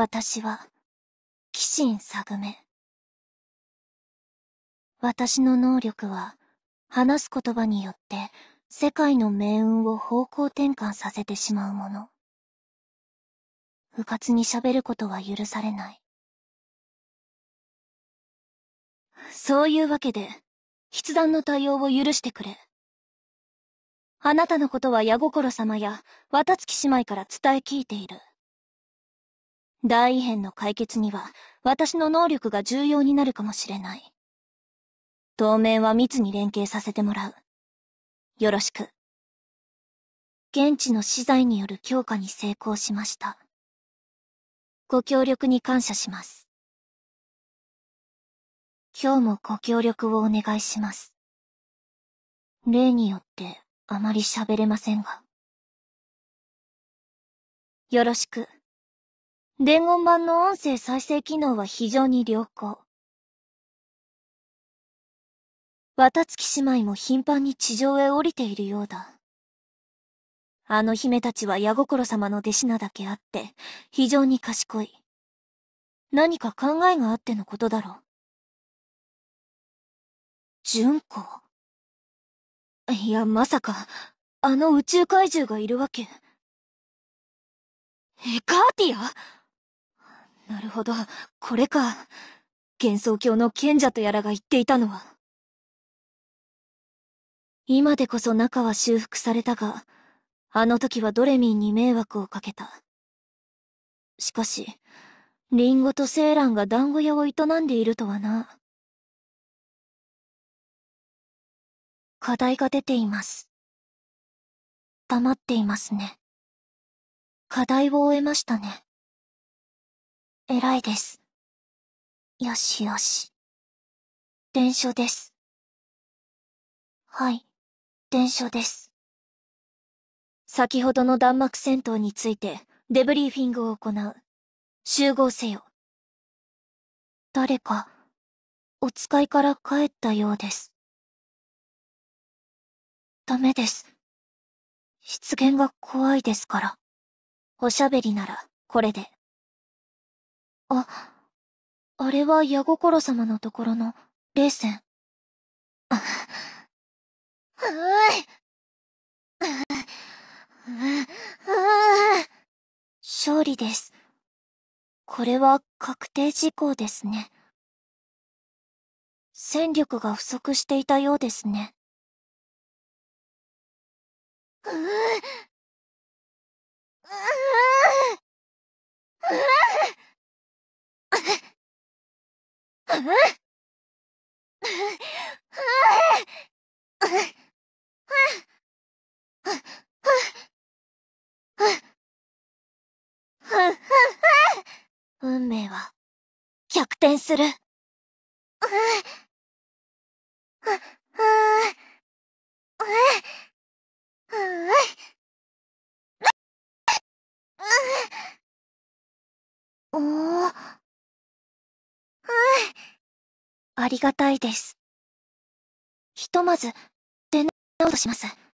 私は、鬼神探め。私の能力は、話す言葉によって、世界の命運を方向転換させてしまうもの。うかつに喋ることは許されない。そういうわけで、筆談の対応を許してくれ。あなたのことは矢心様や、綿月姉妹から伝え聞いている。大異変の解決には私の能力が重要になるかもしれない。当面は密に連携させてもらう。よろしく。現地の資材による強化に成功しました。ご協力に感謝します。今日もご協力をお願いします。例によってあまり喋れませんが。よろしく。伝言版の音声再生機能は非常に良好。綿月姉妹も頻繁に地上へ降りているようだ。あの姫たちは矢心様の弟子なだけあって、非常に賢い。何か考えがあってのことだろう。純子。いや、まさか、あの宇宙怪獣がいるわけ。え、カーティアなるほど、これか。幻想郷の賢者とやらが言っていたのは。今でこそ中は修復されたが、あの時はドレミンに迷惑をかけた。しかし、リンゴとセーランが団子屋を営んでいるとはな。課題が出ています。黙っていますね。課題を終えましたね。偉いです。よしよし。電書です。はい、電書です。先ほどの弾幕戦闘についてデブリーフィングを行う。集合せよ。誰か、お使いから帰ったようです。ダメです。失言が怖いですから。おしゃべりなら、これで。あ、あれは矢心様のところの、霊戦。はーい。勝利です。これは確定事項ですね。戦力が不足していたようですね。うぅ運命は逆転する。うん。ありがたいです。ひとまず、出直します。